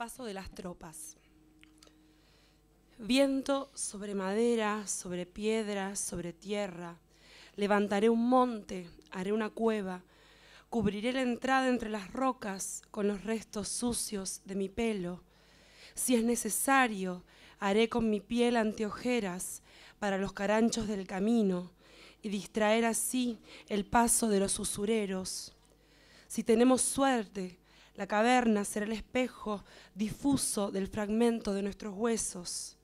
paso de las tropas. Viento sobre madera, sobre piedra, sobre tierra. Levantaré un monte, haré una cueva. Cubriré la entrada entre las rocas con los restos sucios de mi pelo. Si es necesario, haré con mi piel anteojeras para los caranchos del camino y distraer así el paso de los usureros. Si tenemos suerte, la caverna será el espejo difuso del fragmento de nuestros huesos.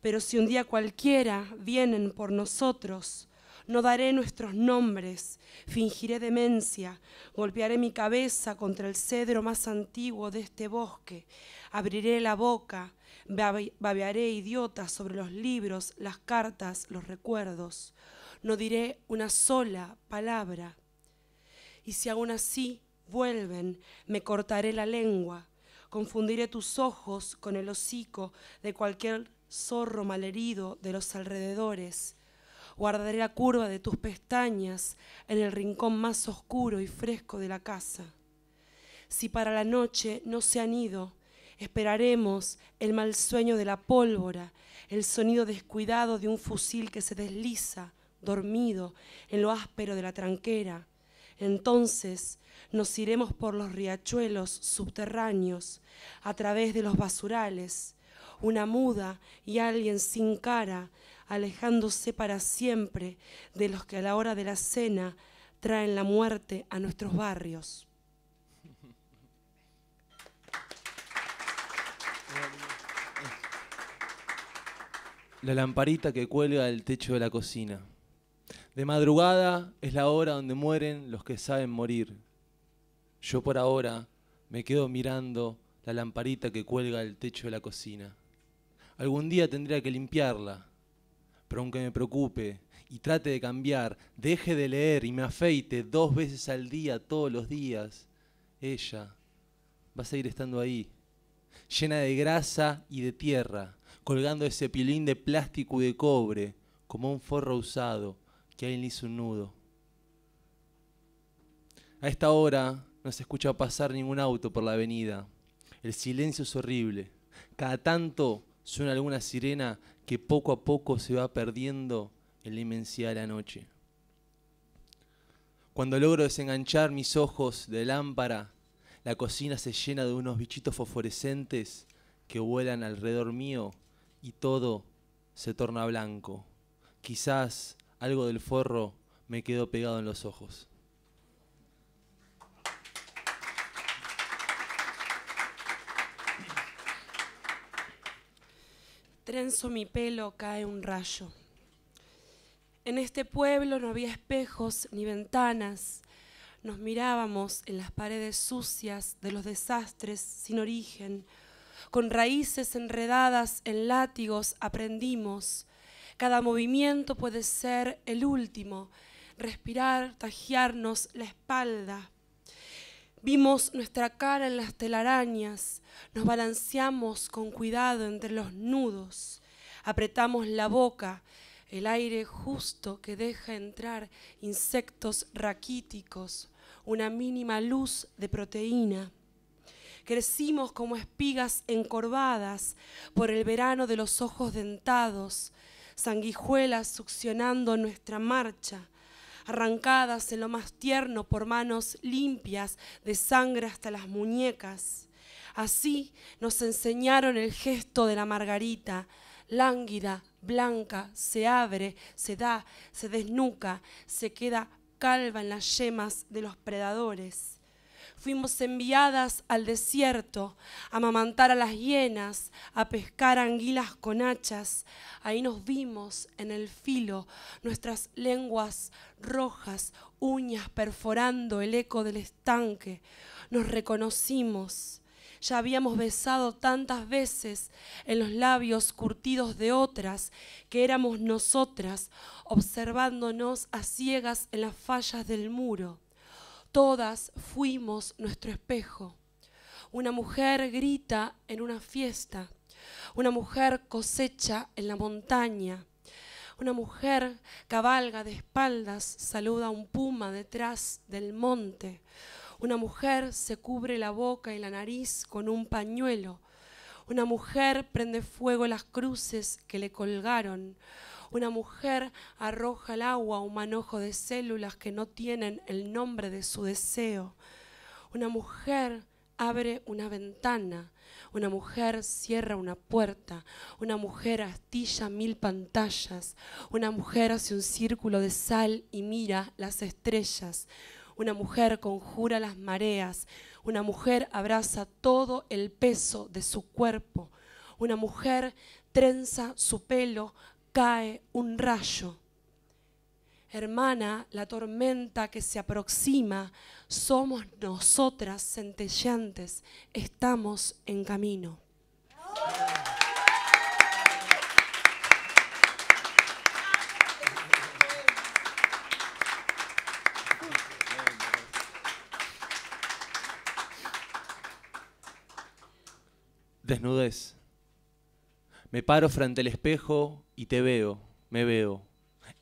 Pero si un día cualquiera vienen por nosotros, no daré nuestros nombres, fingiré demencia, golpearé mi cabeza contra el cedro más antiguo de este bosque, abriré la boca, babearé idiota sobre los libros, las cartas, los recuerdos. No diré una sola palabra. Y si aún así vuelven, me cortaré la lengua, confundiré tus ojos con el hocico de cualquier zorro malherido de los alrededores, guardaré la curva de tus pestañas en el rincón más oscuro y fresco de la casa. Si para la noche no se han ido, esperaremos el mal sueño de la pólvora, el sonido descuidado de un fusil que se desliza, dormido, en lo áspero de la tranquera, entonces nos iremos por los riachuelos subterráneos, a través de los basurales, una muda y alguien sin cara, alejándose para siempre de los que a la hora de la cena traen la muerte a nuestros barrios. La lamparita que cuelga del techo de la cocina. De madrugada es la hora donde mueren los que saben morir. Yo por ahora me quedo mirando la lamparita que cuelga del techo de la cocina. Algún día tendría que limpiarla, pero aunque me preocupe y trate de cambiar, deje de leer y me afeite dos veces al día, todos los días, ella va a seguir estando ahí, llena de grasa y de tierra, colgando ese pilín de plástico y de cobre, como un forro usado, que alguien hizo un nudo. A esta hora no se escucha pasar ningún auto por la avenida. El silencio es horrible. Cada tanto suena alguna sirena que poco a poco se va perdiendo en la inmensidad de la noche. Cuando logro desenganchar mis ojos de lámpara, la cocina se llena de unos bichitos fosforescentes que vuelan alrededor mío y todo se torna blanco. Quizás algo del forro me quedó pegado en los ojos. Trenzo mi pelo, cae un rayo. En este pueblo no había espejos ni ventanas. Nos mirábamos en las paredes sucias de los desastres sin origen. Con raíces enredadas en látigos aprendimos cada movimiento puede ser el último. Respirar, tajearnos la espalda. Vimos nuestra cara en las telarañas. Nos balanceamos con cuidado entre los nudos. Apretamos la boca. El aire justo que deja entrar insectos raquíticos, una mínima luz de proteína. Crecimos como espigas encorvadas por el verano de los ojos dentados, sanguijuelas succionando nuestra marcha, arrancadas en lo más tierno por manos limpias de sangre hasta las muñecas. Así nos enseñaron el gesto de la margarita, lánguida, blanca, se abre, se da, se desnuca, se queda calva en las yemas de los predadores fuimos enviadas al desierto a amamantar a las hienas, a pescar anguilas con hachas. Ahí nos vimos en el filo, nuestras lenguas rojas, uñas perforando el eco del estanque. Nos reconocimos. Ya habíamos besado tantas veces en los labios curtidos de otras que éramos nosotras observándonos a ciegas en las fallas del muro todas fuimos nuestro espejo. Una mujer grita en una fiesta, una mujer cosecha en la montaña, una mujer cabalga de espaldas, saluda a un puma detrás del monte, una mujer se cubre la boca y la nariz con un pañuelo, una mujer prende fuego las cruces que le colgaron, una mujer arroja al agua un manojo de células que no tienen el nombre de su deseo. Una mujer abre una ventana. Una mujer cierra una puerta, una mujer astilla mil pantallas, una mujer hace un círculo de sal y mira las estrellas, una mujer conjura las mareas, una mujer abraza todo el peso de su cuerpo, una mujer trenza su pelo cae un rayo. Hermana, la tormenta que se aproxima, somos nosotras centelleantes, estamos en camino. Desnudez. Me paro frente al espejo y te veo, me veo.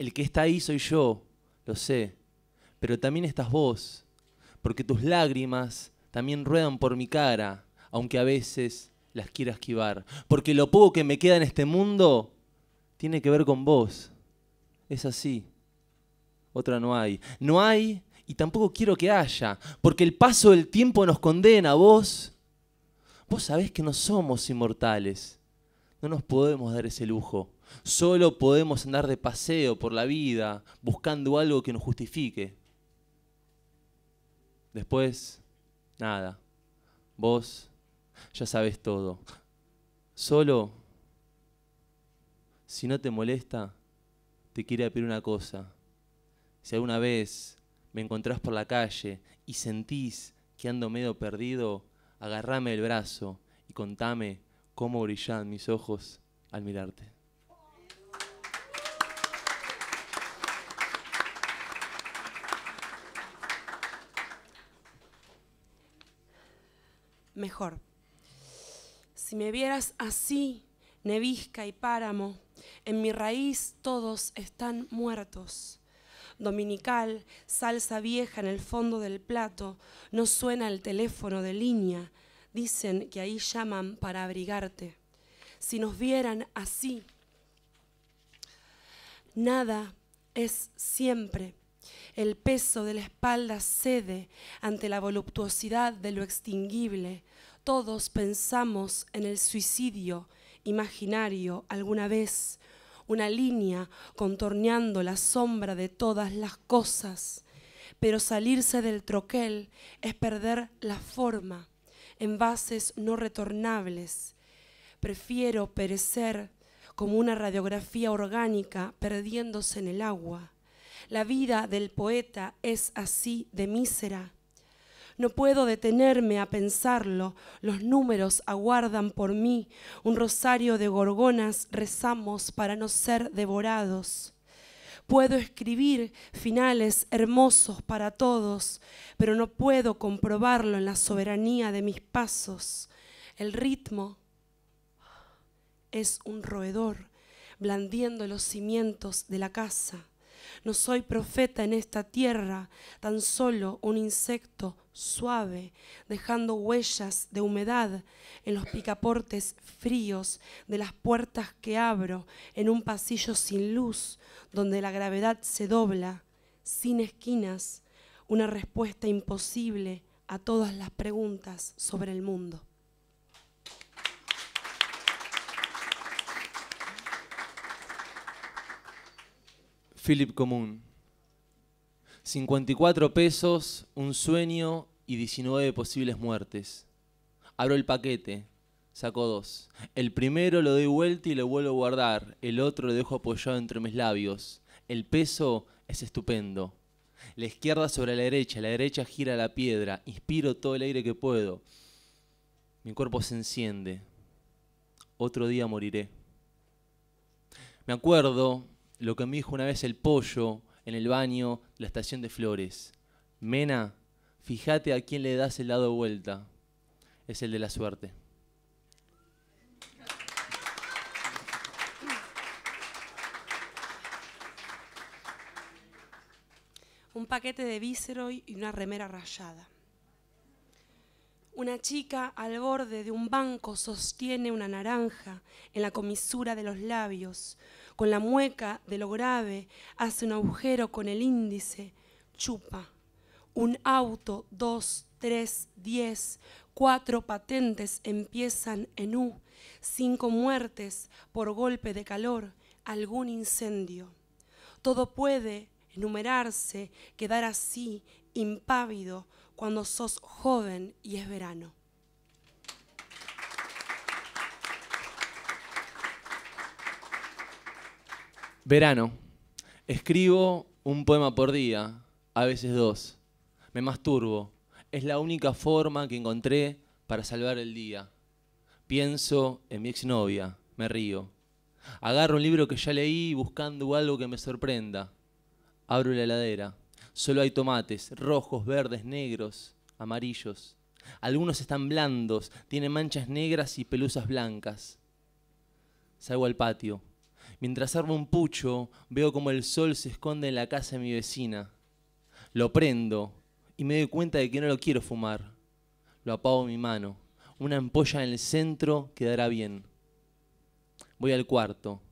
El que está ahí soy yo, lo sé, pero también estás vos, porque tus lágrimas también ruedan por mi cara, aunque a veces las quiera esquivar, porque lo poco que me queda en este mundo tiene que ver con vos. Es así. Otra no hay. No hay y tampoco quiero que haya, porque el paso del tiempo nos condena, vos. Vos sabés que no somos inmortales no nos podemos dar ese lujo. Solo podemos andar de paseo por la vida buscando algo que nos justifique. Después, nada. Vos ya sabes todo. Solo, si no te molesta, te quiero pedir una cosa. Si alguna vez me encontrás por la calle y sentís que ando medio perdido, agarrame el brazo y contame cómo brillan mis ojos al mirarte. Mejor. Si me vieras así, nevisca y páramo, en mi raíz todos están muertos. Dominical, salsa vieja en el fondo del plato, no suena el teléfono de línea Dicen que ahí llaman para abrigarte. Si nos vieran así, nada es siempre. El peso de la espalda cede ante la voluptuosidad de lo extinguible. Todos pensamos en el suicidio imaginario alguna vez, una línea contorneando la sombra de todas las cosas, pero salirse del troquel es perder la forma envases no retornables. Prefiero perecer como una radiografía orgánica perdiéndose en el agua. La vida del poeta es así de mísera. No puedo detenerme a pensarlo, los números aguardan por mí, un rosario de gorgonas rezamos para no ser devorados. Puedo escribir finales hermosos para todos, pero no puedo comprobarlo en la soberanía de mis pasos. El ritmo es un roedor blandiendo los cimientos de la casa. No soy profeta en esta tierra, tan solo un insecto suave, dejando huellas de humedad en los picaportes fríos de las puertas que abro en un pasillo sin luz, donde la gravedad se dobla, sin esquinas, una respuesta imposible a todas las preguntas sobre el mundo. Philip Común 54 pesos, un sueño y 19 posibles muertes. Abro el paquete, saco dos. El primero lo doy vuelta y lo vuelvo a guardar, el otro lo dejo apoyado entre mis labios. El peso es estupendo. La izquierda sobre la derecha, la derecha gira la piedra, inspiro todo el aire que puedo. Mi cuerpo se enciende. Otro día moriré. Me acuerdo lo que me dijo una vez el pollo en el baño de la estación de flores. Mena, fíjate a quién le das el lado vuelta. Es el de la suerte. Un paquete de Viceroy y una remera rayada. Una chica al borde de un banco sostiene una naranja en la comisura de los labios con la mueca de lo grave, hace un agujero con el índice, chupa. Un auto, dos, tres, diez, cuatro patentes empiezan en U, cinco muertes por golpe de calor, algún incendio. Todo puede enumerarse, quedar así, impávido, cuando sos joven y es verano. Verano. Escribo un poema por día, a veces dos. Me masturbo. Es la única forma que encontré para salvar el día. Pienso en mi exnovia, me río. Agarro un libro que ya leí buscando algo que me sorprenda. Abro la heladera. Solo hay tomates, rojos, verdes, negros, amarillos. Algunos están blandos, tienen manchas negras y pelusas blancas. Salgo al patio Mientras armo un pucho, veo como el sol se esconde en la casa de mi vecina. Lo prendo y me doy cuenta de que no lo quiero fumar. Lo apago en mi mano. Una ampolla en el centro quedará bien. Voy al cuarto,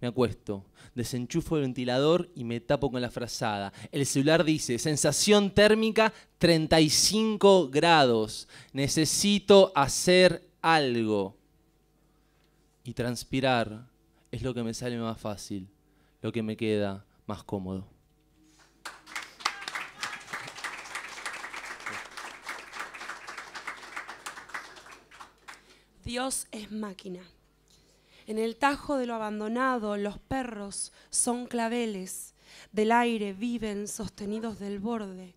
me acuesto, desenchufo el ventilador y me tapo con la frazada. El celular dice, sensación térmica 35 grados. Necesito hacer algo. Y transpirar es lo que me sale más fácil, lo que me queda más cómodo. Dios es máquina. En el tajo de lo abandonado los perros son claveles, del aire viven sostenidos del borde,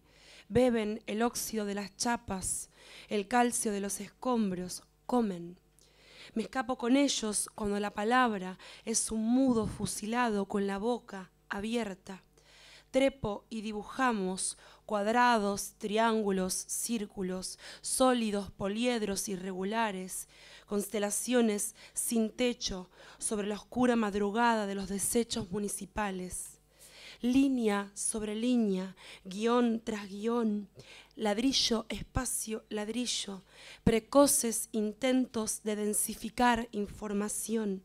beben el óxido de las chapas, el calcio de los escombros, comen me escapo con ellos cuando la palabra es un mudo fusilado con la boca abierta. Trepo y dibujamos cuadrados, triángulos, círculos, sólidos, poliedros irregulares, constelaciones sin techo sobre la oscura madrugada de los desechos municipales línea sobre línea, guión tras guión, ladrillo, espacio, ladrillo, precoces intentos de densificar información,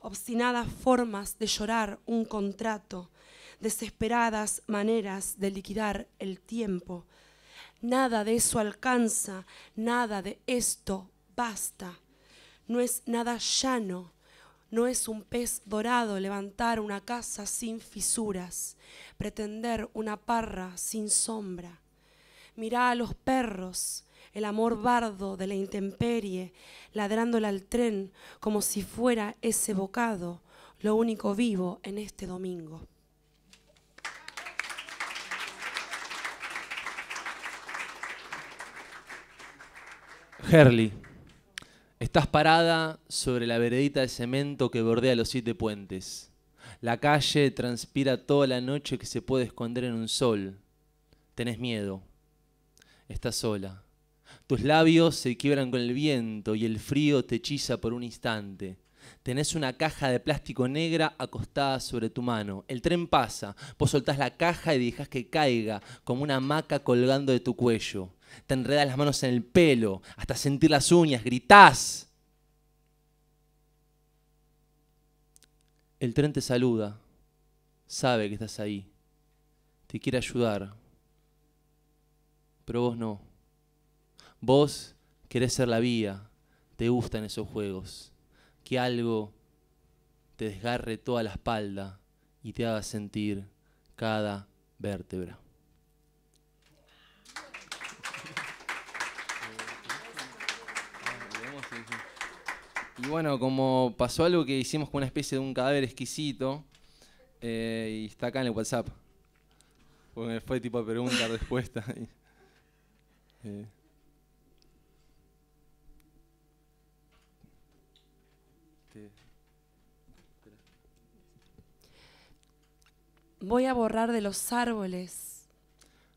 obstinadas formas de llorar un contrato, desesperadas maneras de liquidar el tiempo. Nada de eso alcanza, nada de esto basta. No es nada llano, no es un pez dorado levantar una casa sin fisuras, pretender una parra sin sombra, Mirá a los perros, el amor bardo de la intemperie, ladrándole al tren como si fuera ese bocado lo único vivo en este domingo. Herley, estás parada sobre la veredita de cemento que bordea los siete puentes. La calle transpira toda la noche que se puede esconder en un sol. Tenés miedo. Estás sola. Tus labios se quiebran con el viento y el frío te hechiza por un instante. Tenés una caja de plástico negra acostada sobre tu mano. El tren pasa, vos soltás la caja y dejas que caiga como una hamaca colgando de tu cuello. Te enredas las manos en el pelo, hasta sentir las uñas, gritás. El tren te saluda, sabe que estás ahí, te quiere ayudar, pero vos no. Vos querés ser la vía, te gustan esos juegos, que algo te desgarre toda la espalda y te haga sentir cada vértebra. Y bueno, como pasó algo que hicimos con una especie de un cadáver exquisito, eh, y está acá en el WhatsApp. fue tipo de pregunta-respuesta. Voy a borrar de los árboles.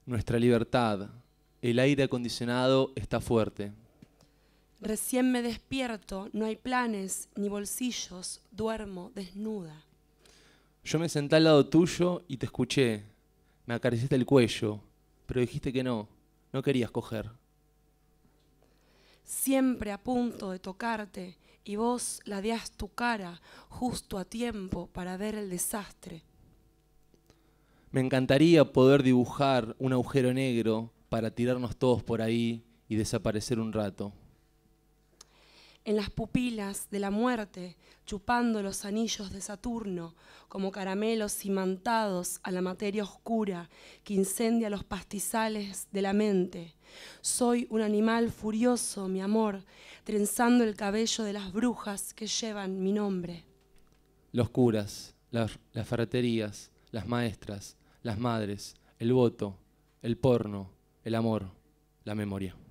Nuestra libertad. El aire acondicionado está fuerte. Recién me despierto, no hay planes ni bolsillos, duermo desnuda. Yo me senté al lado tuyo y te escuché. Me acariciaste el cuello, pero dijiste que no. No querías coger. Siempre a punto de tocarte y vos ladeás tu cara justo a tiempo para ver el desastre. Me encantaría poder dibujar un agujero negro para tirarnos todos por ahí y desaparecer un rato en las pupilas de la muerte, chupando los anillos de Saturno, como caramelos imantados a la materia oscura que incendia los pastizales de la mente. Soy un animal furioso, mi amor, trenzando el cabello de las brujas que llevan mi nombre. Los curas, las, las ferreterías, las maestras, las madres, el voto, el porno, el amor, la memoria.